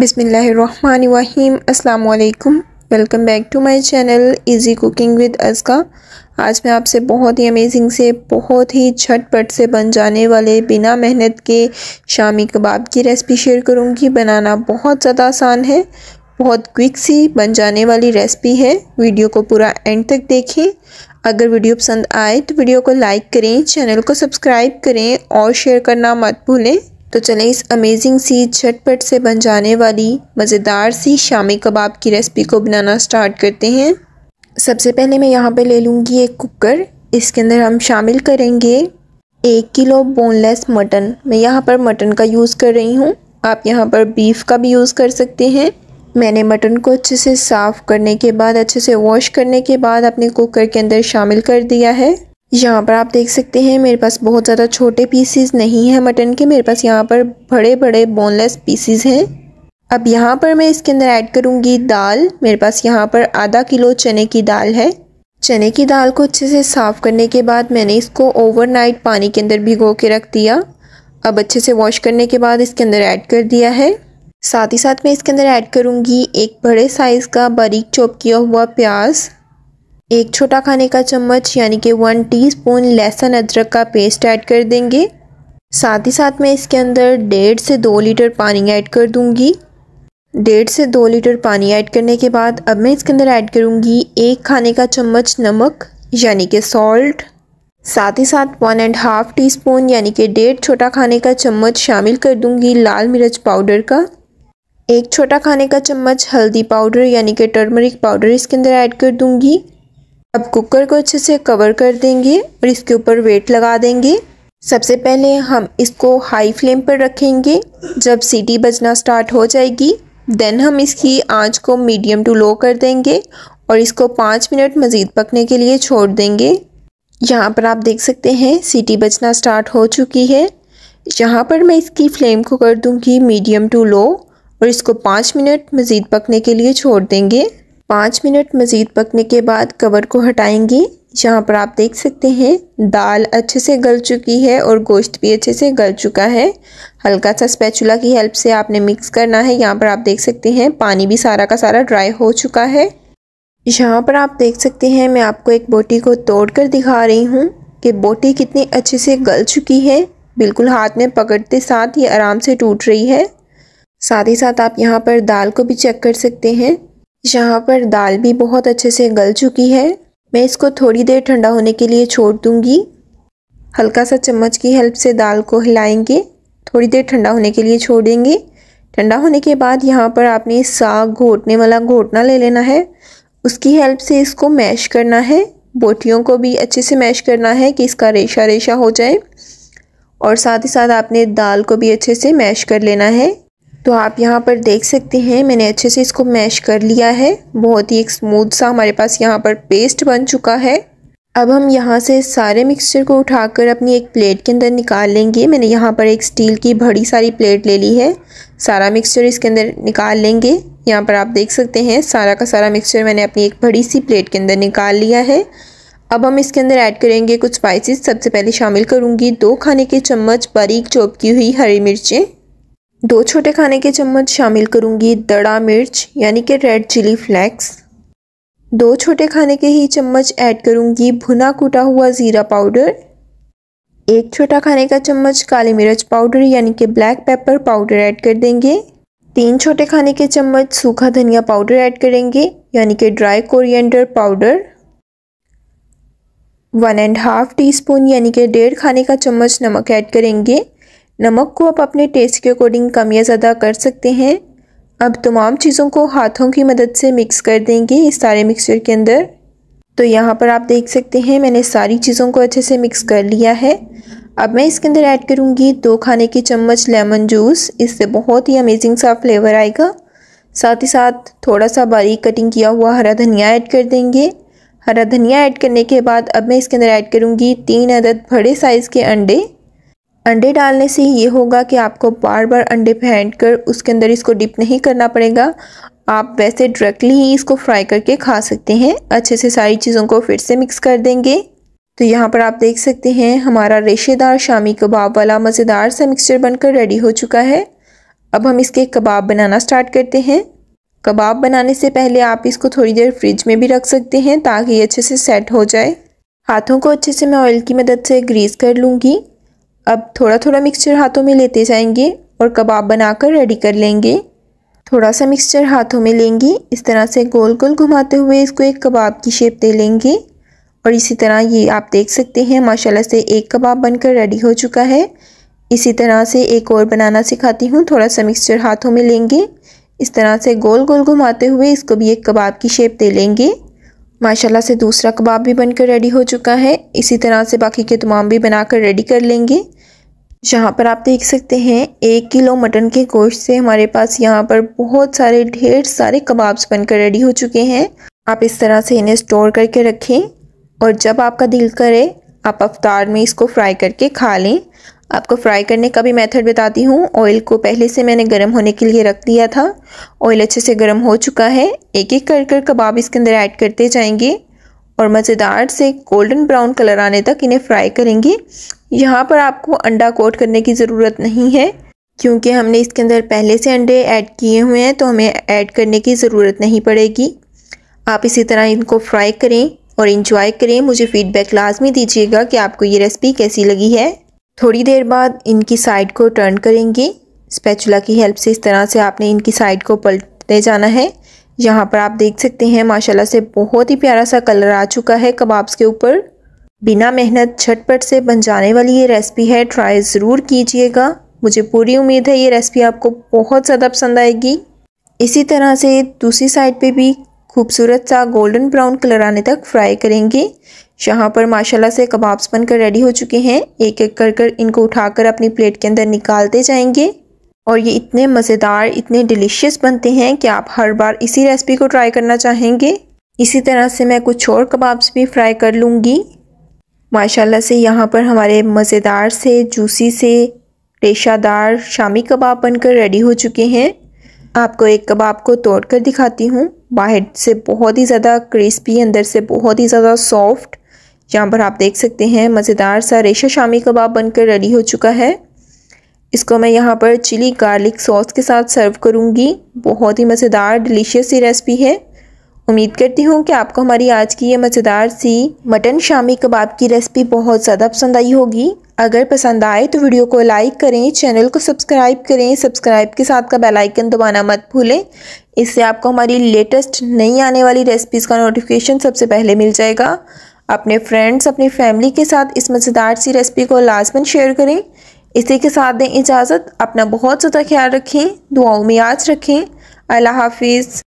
बिसमीम अल्लाम welcome back to my channel easy cooking with Azka आज मैं आपसे बहुत ही अमेजिंग से बहुत ही झटपट से बन जाने वाले बिना मेहनत के शामी कबाब की रेसिपी शेयर करूंगी बनाना बहुत ज़्यादा आसान है बहुत क्विक सी बन जाने वाली रेसिपी है वीडियो को पूरा एंड तक देखें अगर वीडियो पसंद आए तो वीडियो को लाइक करें चैनल को सब्सक्राइब करें और शेयर करना मत भूलें तो चलें इस अमेजिंग सी झटपट से बन जाने वाली मज़ेदार सी शामी कबाब की रेसिपी को बनाना स्टार्ट करते हैं सबसे पहले मैं यहाँ पे ले लूँगी एक कुकर इसके अंदर हम शामिल करेंगे एक किलो बोनलेस मटन मैं यहाँ पर मटन का यूज़ कर रही हूँ आप यहाँ पर बीफ का भी यूज़ कर सकते हैं मैंने मटन को अच्छे से साफ़ करने के बाद अच्छे से वॉश करने के बाद अपने कुकर के अंदर शामिल कर दिया है यहाँ पर आप देख सकते हैं मेरे पास बहुत ज़्यादा छोटे पीसीज नहीं हैं मटन के मेरे पास यहाँ पर बड़े बड़े बोनलेस पीसीज हैं अब यहाँ पर मैं इसके अंदर ऐड करूँगी दाल मेरे पास यहाँ पर आधा किलो चने की दाल है चने की दाल को अच्छे से साफ़ करने के बाद मैंने इसको ओवरनाइट पानी के अंदर भिगो के रख दिया अब अच्छे से वॉश करने के बाद इसके अंदर ऐड कर दिया है साथ ही साथ मैं इसके अंदर ऐड करूँगी एक बड़े साइज़ का बारीक चॉप किया हुआ प्याज़ एक छोटा खाने का चम्मच यानी कि वन टीस्पून लहसुन अदरक का पेस्ट ऐड कर देंगे साथ ही साथ मैं इसके अंदर डेढ़ से दो लीटर पानी ऐड कर दूंगी डेढ़ से दो लीटर पानी ऐड करने के बाद अब मैं इसके अंदर ऐड करूंगी एक खाने का चम्मच नमक यानी कि सॉल्ट साथ ही साथ one and half teaspoon यानी कि डेढ़ छोटा खाने का चम्मच शामिल कर दूंगी लाल मिर्च पाउडर का एक छोटा खाने का चम्मच हल्दी पाउडर यानी कि टर्मरिक पाउडर इसके अंदर ऐड कर दूंगी अब कुकर को अच्छे से कवर कर देंगे और इसके ऊपर वेट लगा देंगे सबसे पहले हम इसको हाई फ्लेम पर रखेंगे जब सीटी बजना स्टार्ट हो जाएगी देन हम इसकी आंच को मीडियम टू लो कर देंगे और इसको पाँच मिनट मज़ीद पकने के लिए छोड़ देंगे यहाँ पर आप देख सकते हैं सीटी बजना स्टार्ट हो चुकी है यहाँ पर मैं इसकी फ्लेम को कर दूँगी मीडियम टू लो और इसको पाँच मिनट मज़ीद पकने के लिए छोड़ देंगे पाँच मिनट मज़ीद पकने के बाद कवर को हटाएंगे यहाँ पर आप देख सकते हैं दाल अच्छे से गल चुकी है और गोश्त भी अच्छे से गल चुका है हल्का सा स्पैचुला की हेल्प से आपने मिक्स करना है यहाँ पर आप देख सकते हैं पानी भी सारा का सारा ड्राई हो चुका है यहाँ पर आप देख सकते हैं मैं आपको एक बोटी को तोड़ कर दिखा रही हूँ कि बोटी कितनी अच्छे से गल चुकी है बिल्कुल हाथ में पकड़ते साथ ये आराम से टूट रही है साथ ही साथ आप यहाँ पर दाल को भी चेक कर सकते हैं यहाँ पर दाल भी बहुत अच्छे से गल चुकी है मैं इसको थोड़ी देर ठंडा होने के लिए छोड़ दूँगी हल्का सा चम्मच की हेल्प से दाल को हिलाएंगे थोड़ी देर ठंडा होने के लिए छोड़ देंगे ठंडा होने के बाद यहाँ पर आपने साग घोटने वाला घोटना ले लेना है उसकी हेल्प से इसको मैश करना है बोटियों को भी अच्छे से मैश करना है कि इसका रेशा रेशा हो जाए और साथ ही साथ आपने दाल को भी अच्छे से मैश कर लेना है तो आप यहाँ पर देख सकते हैं मैंने अच्छे से इसको मैश कर लिया है बहुत ही एक स्मूथ सा हमारे पास यहाँ पर पेस्ट बन चुका है अब हम यहाँ से सारे मिक्सचर को उठाकर अपनी एक प्लेट के अंदर निकाल लेंगे मैंने यहाँ पर एक स्टील की बड़ी सारी प्लेट ले ली है सारा मिक्सचर इसके अंदर निकाल लेंगे यहाँ पर आप देख सकते हैं सारा का सारा मिक्सचर मैंने अपनी एक बड़ी सी प्लेट के अंदर निकाल लिया है अब हम इसके अंदर ऐड करेंगे कुछ स्पाइसेस सबसे पहले शामिल करूँगी दो खाने के चम्मच बारीक चौपकी हुई हरी मिर्चें दो छोटे खाने के चम्मच शामिल करूंगी दड़ा मिर्च यानी कि रेड चिली फ्लेक्स दो छोटे खाने के ही चम्मच ऐड करूँगी भुना कूटा हुआ ज़ीरा पाउडर एक छोटा खाने का चम्मच काली मिर्च पाउडर यानी कि ब्लैक पेपर पाउडर ऐड कर देंगे तीन छोटे खाने के चम्मच सूखा धनिया पाउडर ऐड करेंगे यानी कि dry coriander powder one and half teaspoon यानी कि डेढ़ खाने का चम्मच नमक ऐड करेंगे नमक को आप अपने टेस्ट के अकॉर्डिंग कम या ज़्यादा कर सकते हैं अब तमाम चीज़ों को हाथों की मदद से मिक्स कर देंगे इस सारे मिक्सचर के अंदर तो यहाँ पर आप देख सकते हैं मैंने सारी चीज़ों को अच्छे से मिक्स कर लिया है अब मैं इसके अंदर ऐड करूँगी दो खाने की चम्मच लेमन जूस इससे बहुत ही अमेजिंग सा फ्लेवर आएगा साथ ही साथ थोड़ा सा बारीक कटिंग किया हुआ हरा धनिया ऐड कर देंगे हरा धनिया ऐड करने के बाद अब मैं इसके अंदर ऐड करूँगी तीन अदद बड़े साइज़ के अंडे अंडे डालने से ये होगा कि आपको बार बार अंडे फेंट कर उसके अंदर इसको डिप नहीं करना पड़ेगा आप वैसे डायरेक्टली ही इसको फ्राई करके खा सकते हैं अच्छे से सारी चीज़ों को फिर से मिक्स कर देंगे तो यहाँ पर आप देख सकते हैं हमारा रेशेदार शामी कबाब वाला मज़ेदार सा मिक्सचर बनकर रेडी हो चुका है अब हम इसके कबाब बनाना स्टार्ट करते हैं कबाब बनाने से पहले आप इसको थोड़ी देर फ्रिज में भी रख सकते हैं ताकि ये अच्छे से सेट हो जाए हाथों को अच्छे से मैं ऑयल की मदद से ग्रीस कर लूँगी अब थोड़ा थोड़ा मिक्सचर हाथों में लेते जाएंगे और कबाब बनाकर रेडी कर लेंगे थोड़ा सा मिक्सचर हाथों में लेंगे इस तरह से गोल गोल घुमाते हुए इसको एक कबाब की शेप दे लेंगे और इसी तरह ये आप देख सकते हैं माशाल्लाह से एक कबाब बनकर रेडी हो चुका है इसी तरह से एक और बनाना सिखाती हूँ थोड़ा सा मिक्सचर हाथों में लेंगे इस तरह से गोल गोल घुमाते हुए इसको भी एक कबाब की शेप दे लेंगे माशाल्लाह से दूसरा कबाब भी बनकर रेडी हो चुका है इसी तरह से बाकी के तमाम भी बनाकर रेडी कर लेंगे जहाँ पर आप देख सकते हैं एक किलो मटन के गोश्त से हमारे पास यहाँ पर बहुत सारे ढेर सारे कबाब्स बनकर रेडी हो चुके हैं आप इस तरह से इन्हें स्टोर करके रखें और जब आपका दिल करे आप अवतार में इसको फ्राई करके खा लें आपको फ्राई करने का भी मेथड बताती हूँ ऑयल को पहले से मैंने गर्म होने के लिए रख दिया था ऑयल अच्छे से गर्म हो चुका है एक एक कर कर कबाब इसके अंदर ऐड करते जाएंगे और मज़ेदार से गोल्डन ब्राउन कलर आने तक इन्हें फ्राई करेंगे यहाँ पर आपको अंडा कोट करने की ज़रूरत नहीं है क्योंकि हमने इसके अंदर पहले से अंडे ऐड किए हुए हैं तो हमें ऐड करने की ज़रूरत नहीं पड़ेगी आप इसी तरह इनको फ्राई करें और इन्जॉय करें मुझे फ़ीडबैक लाजमी दीजिएगा कि आपको ये रेसिपी कैसी लगी है थोड़ी देर बाद इनकी साइड को टर्न करेंगे स्पैचुला की हेल्प से इस तरह से आपने इनकी साइड को पलटते जाना है यहाँ पर आप देख सकते हैं माशाल्लाह से बहुत ही प्यारा सा कलर आ चुका है कबाब्स के ऊपर बिना मेहनत झटपट से बन जाने वाली ये रेसिपी है ट्राई ज़रूर कीजिएगा मुझे पूरी उम्मीद है ये रेसिपी आपको बहुत ज़्यादा पसंद आएगी इसी तरह से दूसरी साइड पे भी खूबसूरत सा गोल्डन ब्राउन कलर आने तक फ्राई करेंगे यहाँ पर माशाल्लाह से कबाब्स बनकर रेडी हो चुके हैं एक एक कर कर इनको उठाकर अपनी प्लेट के अंदर निकालते जाएंगे और ये इतने मज़ेदार इतने डिलीशियस बनते हैं कि आप हर बार इसी रेसिपी को ट्राई करना चाहेंगे इसी तरह से मैं कुछ और कबाब्स भी फ्राई कर लूँगी माशाल्लाह से यहाँ पर हमारे मज़ेदार से जूसी से रेशादार शामी कबाब बनकर रेडी हो चुके हैं आपको एक कबाब को तोड़ कर दिखाती हूँ बाहर से बहुत ही ज़्यादा क्रिस्पी अंदर से बहुत ही ज़्यादा सॉफ्ट यहाँ पर आप देख सकते हैं मज़ेदार सा रेशा शामी कबाब बनकर रेडी हो चुका है इसको मैं यहाँ पर चिली गार्लिक सॉस के साथ सर्व करूँगी बहुत ही मज़ेदार डिलीशियस सी रेसिपी है उम्मीद करती हूँ कि आपको हमारी आज की ये मज़ेदार सी मटन शामी कबाब की रेसिपी बहुत ज़्यादा पसंद आई होगी अगर पसंद आए तो वीडियो को लाइक करें चैनल को सब्सक्राइब करें सब्सक्राइब के साथ का बेल आइकन दबाना मत भूलें इससे आपको हमारी लेटेस्ट नई आने वाली रेसिपीज़ का नोटिफिकेशन सबसे पहले मिल जाएगा अपने फ्रेंड्स अपनी फैमिली के साथ इस मज़ेदार सी रेसिपी को लाजमन शेयर करें इसी के साथ दें इजाज़त अपना बहुत ज़्यादा ख्याल रखें दुआओं में याद रखें अल्लाह हाफिज़